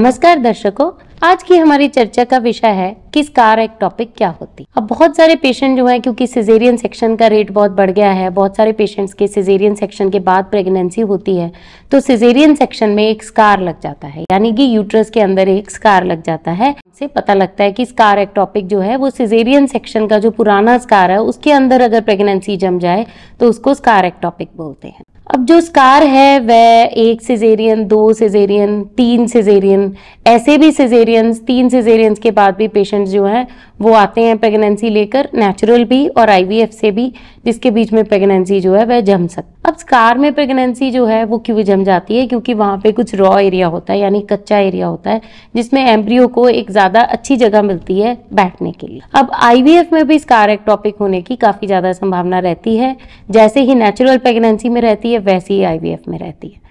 नमस्कार दर्शकों आज की हमारी चर्चा का विषय है कि स्कार एक टॉपिक क्या होती अब बहुत सारे पेशेंट जो है क्योंकि सिजेरियन सेक्शन का रेट बहुत बढ़ गया है बहुत सारे पेशेंट्स के सिजेरियन सेक्शन के बाद प्रेगनेंसी होती है तो सिजेरियन सेक्शन में एक स्कार लग जाता है यानी कि यूट्रस के अंदर एक स्कार लग जाता है से पता लगता है कि स्कार एक टॉपिक जो है वो सिजेरियन सेक्शन का जो पुराना स्कार है उसके अंदर अगर प्रेगनेंसी जम जाए तो उसको स्कार एक टॉपिक बोलते हैं अब जो स्कार है वह एक सिजेरियन दो सिजेरियन तीन सिजेरियन ऐसे भी सिजेरियन सिजेरियंस तीन सिजेरियंस के बाद भी पेशेंट्स जो हैं वो आते हैं प्रेगनेंसी लेकर नेचुरल भी और आईवीएफ से भी जिसके बीच में प्रेगनेंसी जो है वह जम सक अब स्कार में प्रेगनेंसी जो है वो क्यों जम जाती है क्योंकि वहाँ पे कुछ रॉ एरिया होता है यानी कच्चा एरिया होता है जिसमें एम्ब्रियो को एक ज़्यादा अच्छी जगह मिलती है बैठने के लिए अब आईवीएफ में भी स्कार एक्टॉपिक होने की काफ़ी ज़्यादा संभावना रहती है जैसे ही नेचुरल प्रेगनेंसी में रहती है वैसे ही आईवीएफ में रहती है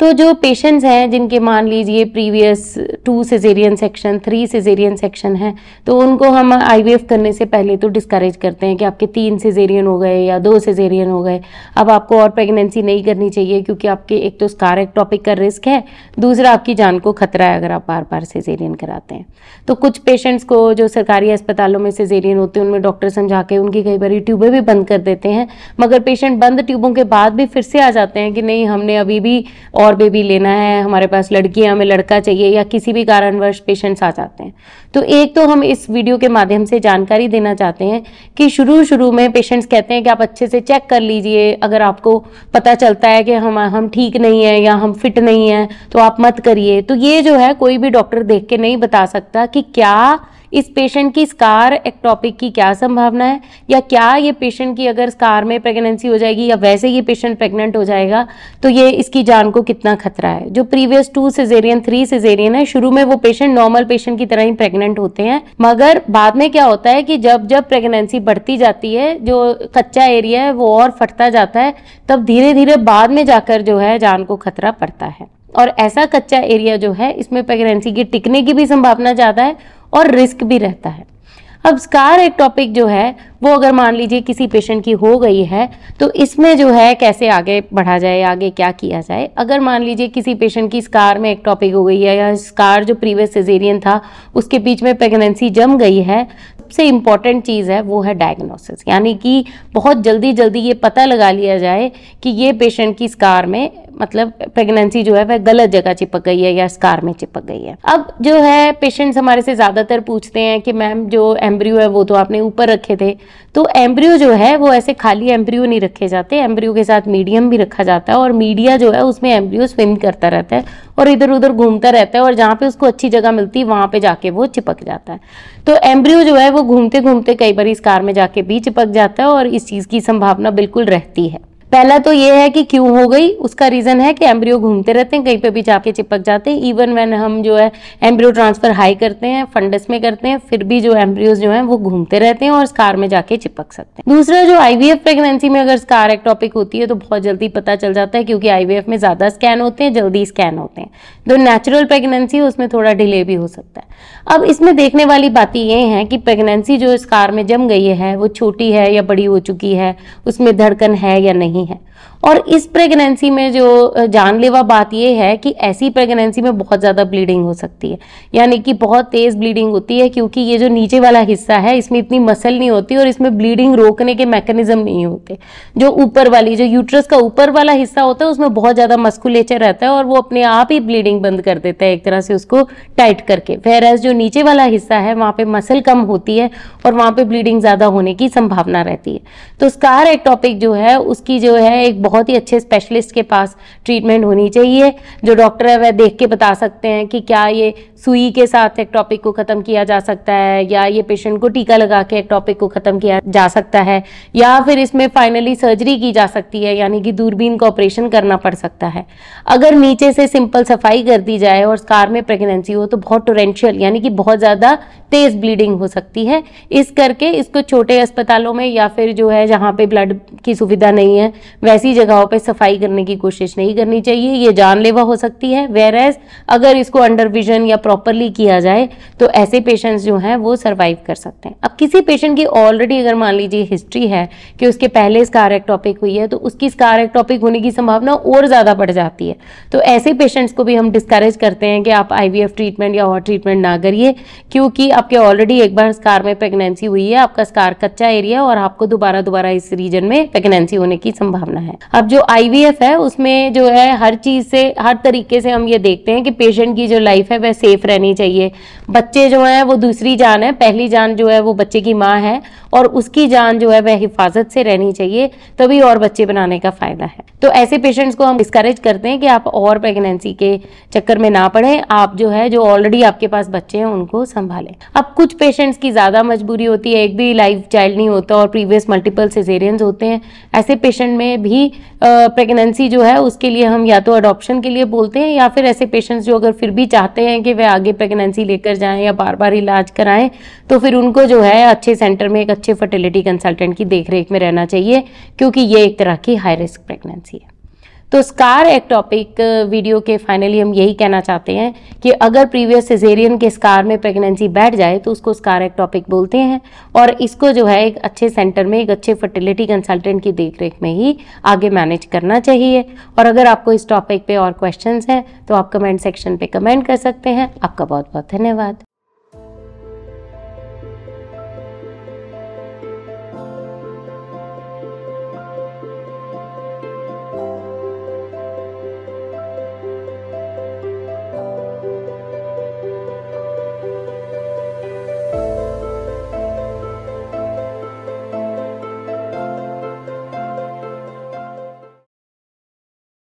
तो जो पेशेंट्स हैं जिनके मान लीजिए previous two caesarean section three caesarean section है तो उनको हम आईवीएफ करने से पहले तो डिस्करेज करते हैं कि आपके तीन सिजेरियन हो गए या दो सिजेरियन हो गए अब आपको और प्रेगनेंसी नहीं करनी चाहिए क्योंकि आपके एक तो स्कार एक्टॉपिक का रिस्क है दूसरा आपकी जान को खतरा है अगर आप बार बार सिजेरियन कराते हैं तो कुछ पेशेंट्स को जो सरकारी अस्पतालों में सिजेरियन होते हैं उनमें डॉक्टर समझा के उनकी कई बार ट्यूबें भी बंद कर देते हैं मगर पेशेंट बंद ट्यूबों के बाद भी फिर से आ जाते हैं कि नहीं हमने अभी भी और और बेबी लेना है हमारे पास लड़की है हमें लड़का चाहिए या किसी भी कारणवश पेशेंट्स आ जाते हैं तो एक तो हम इस वीडियो के माध्यम से जानकारी देना चाहते हैं कि शुरू शुरू में पेशेंट्स कहते हैं कि आप अच्छे से चेक कर लीजिए अगर आपको पता चलता है कि हम हम ठीक नहीं है या हम फिट नहीं है तो आप मत करिए तो ये जो है कोई भी डॉक्टर देख के नहीं बता सकता कि क्या इस पेशेंट की स्कार एक्टॉपिक की क्या संभावना है या क्या ये पेशेंट की अगर स्कार में प्रेगनेंसी हो जाएगी या वैसे ये पेशेंट प्रेग्नेंट हो जाएगा तो ये इसकी जान को कितना खतरा है जो previous two caesarean three caesarean है शुरू में वो पेशेंट नॉर्मल पेशेंट की तरह ही प्रेग्नेंट होते हैं मगर बाद में क्या होता है कि जब जब प्रेगनेंसी बढ़ती जाती है जो कच्चा एरिया है वो और फटता जाता है तब धीरे धीरे बाद में जाकर जो है जान को खतरा पड़ता है और ऐसा कच्चा एरिया जो है इसमें प्रेगनेंसी के टिकने की भी संभावना ज़्यादा है और रिस्क भी रहता है अब स्कार एक टॉपिक जो है वो अगर मान लीजिए किसी पेशेंट की हो गई है तो इसमें जो है कैसे आगे बढ़ा जाए आगे क्या किया जाए अगर मान लीजिए किसी पेशेंट की स्कार में एक टॉपिक हो गई है या स्कार जो प्रीवियस सिजेरियन था उसके बीच में प्रेगनेंसी जम गई है सबसे इम्पॉर्टेंट चीज़ है वो है डायग्नोसिस यानी कि बहुत जल्दी जल्दी ये पता लगा लिया जाए कि ये पेशेंट की स्कार में मतलब प्रेगनेंसी जो है वह गलत जगह चिपक गई है या स्कार में चिपक गई है अब जो है पेशेंट्स हमारे से ज़्यादातर पूछते हैं कि मैम जो एम्ब्रियो है वो तो आपने ऊपर रखे थे तो एम्ब्रियो जो है वो ऐसे खाली एम्ब्रियो नहीं रखे जाते एम्ब्रियो के साथ मीडियम भी रखा जाता है और मीडिया जो है उसमें एम्ब्रियो स्विम करता रहता है और इधर उधर घूमता रहता है और जहाँ पे उसको अच्छी जगह मिलती है वहाँ पे जाके वो चिपक जाता है तो एम्ब्रियो जो है वो घूमते घूमते कई बार इस कार में जाके भी चिपक जाता है और इस चीज़ की संभावना बिल्कुल रहती है पहला तो ये है कि क्यों हो गई उसका रीज़न है कि एम्ब्रियो घूमते रहते हैं कहीं पे भी जाके चिपक जाते हैं इवन व्हेन हम जो है एम्ब्रियो ट्रांसफ़र हाई करते हैं फंडस में करते हैं फिर भी जो एम्ब्रियोज जो है वो घूमते रहते हैं और स्कार में जाके चिपक सकते हैं दूसरा जो आईवीएफ प्रेगनेंसी में अगर स्कार एक्टॉपिक होती है तो बहुत जल्दी पता चल जाता है क्योंकि आईवीएफ में ज़्यादा स्कैन होते हैं जल्दी स्कैन होते हैं जो नेचुरल प्रेगनेंसी है उसमें थोड़ा डिले भी हो सकता है अब इसमें देखने वाली बातें ये हैं कि प्रेगनेंसी जो स्कार में जम गई है वो छोटी है या बड़ी हो चुकी है उसमें धड़कन है या नहीं नहीं है और इस प्रेगनेंसी में जो जानलेवा बात यह है कि ऐसी प्रेगनेंसी में बहुत ज़्यादा ब्लीडिंग हो सकती है यानी कि बहुत तेज़ ब्लीडिंग होती है क्योंकि ये जो नीचे वाला हिस्सा है इसमें इतनी मसल नहीं होती और इसमें ब्लीडिंग रोकने के मैकेनिज्म नहीं होते जो ऊपर वाली जो यूट्रस का ऊपर वाला हिस्सा होता है उसमें बहुत ज़्यादा मस्कुलेचर रहता है और वो अपने आप ही ब्लीडिंग बंद कर देता है एक तरह से उसको टाइट करके फेर जो नीचे वाला हिस्सा है वहाँ पर मसल कम होती है और वहाँ पर ब्लीडिंग ज़्यादा होने की संभावना रहती है तो स्कार एक्टॉपिक जो है उसकी जो है एक बहुत ही अच्छे स्पेशलिस्ट के पास ट्रीटमेंट होनी चाहिए जो डॉक्टर है वह देख के बता सकते हैं कि क्या ये सुई के साथ एक टॉपिक को ख़त्म किया जा सकता है या ये पेशेंट को टीका लगा के एक टॉपिक को ख़त्म किया जा सकता है या फिर इसमें फाइनली सर्जरी की जा सकती है यानी कि दूरबीन का ऑपरेशन करना पड़ सकता है अगर नीचे से सिंपल सफाई कर दी जाए और स्कार में प्रेगनेंसी हो तो बहुत टोरेंशियल यानी कि बहुत ज़्यादा तेज़ ब्लीडिंग हो सकती है इस करके इसको छोटे अस्पतालों में या फिर जो है जहाँ पे ब्लड की सुविधा नहीं है वैसे ऐसी जगहों पर सफाई करने की कोशिश नहीं करनी चाहिए ये जानलेवा हो सकती है वेर एज अगर इसको अंडर विजन या प्रॉपरली किया जाए तो ऐसे पेशेंट्स जो हैं वो सर्वाइव कर सकते हैं अब किसी पेशेंट की ऑलरेडी अगर मान लीजिए हिस्ट्री है कि उसके पहले स्कार एक्टॉपिक हुई है तो उसकी स्कार एक्टॉपिक होने की संभावना और ज़्यादा बढ़ जाती है तो ऐसे पेशेंट्स को भी हम डिस्करेज करते हैं कि आप आईवीएफ ट्रीटमेंट या और ट्रीटमेंट ना करिए क्योंकि आपके ऑलरेडी एक बार स्कार में प्रेगनेंसी हुई है आपका स्कार कच्चा एरिया और आपको दोबारा दोबारा इस रीजन में प्रेगनेंसी होने की संभावना है है अब जो आईवीएफ है उसमें जो है हर चीज से हर तरीके से हम ये देखते हैं कि पेशेंट की जो लाइफ है वह सेफ रहनी चाहिए बच्चे जो है वो दूसरी जान है पहली जान जो है वो बच्चे की माँ है और उसकी जान जो है वह हिफाजत से रहनी चाहिए तभी और बच्चे बनाने का फायदा है तो ऐसे पेशेंट्स को हम डिस्करेज करते हैं कि आप और प्रेगनेंसी के चक्कर में ना पड़े आप जो है जो ऑलरेडी आपके पास बच्चे हैं उनको संभालें अब कुछ पेशेंट्स की ज़्यादा मजबूरी होती है एक भी लाइफ चाइल्ड नहीं होता और प्रीवियस मल्टीपल सिजेरियंस होते हैं ऐसे पेशेंट में भी भी प्रेगनेंसी जो है उसके लिए हम या तो अडॉप्शन के लिए बोलते हैं या फिर ऐसे पेशेंट्स जो अगर फिर भी चाहते हैं कि वे आगे प्रेगनेंसी लेकर जाएं या बार बार इलाज कराएं तो फिर उनको जो है अच्छे सेंटर में एक अच्छे फर्टिलिटी कंसल्टेंट की देखरेख में रहना चाहिए क्योंकि ये एक तरह की हाई रिस्क प्रेगनेंसी है तो स्कार एक्टॉपिक वीडियो के फाइनली हम यही कहना चाहते हैं कि अगर प्रीवियस सिजेरियन के स्कार में प्रेगनेंसी बैठ जाए तो उसको स्कार एक्टॉपिक बोलते हैं और इसको जो है एक अच्छे सेंटर में एक अच्छे फर्टिलिटी कंसल्टेंट की देखरेख में ही आगे मैनेज करना चाहिए और अगर आपको इस टॉपिक पे और क्वेश्चन हैं तो आप कमेंट सेक्शन पर कमेंट कर सकते हैं आपका बहुत बहुत धन्यवाद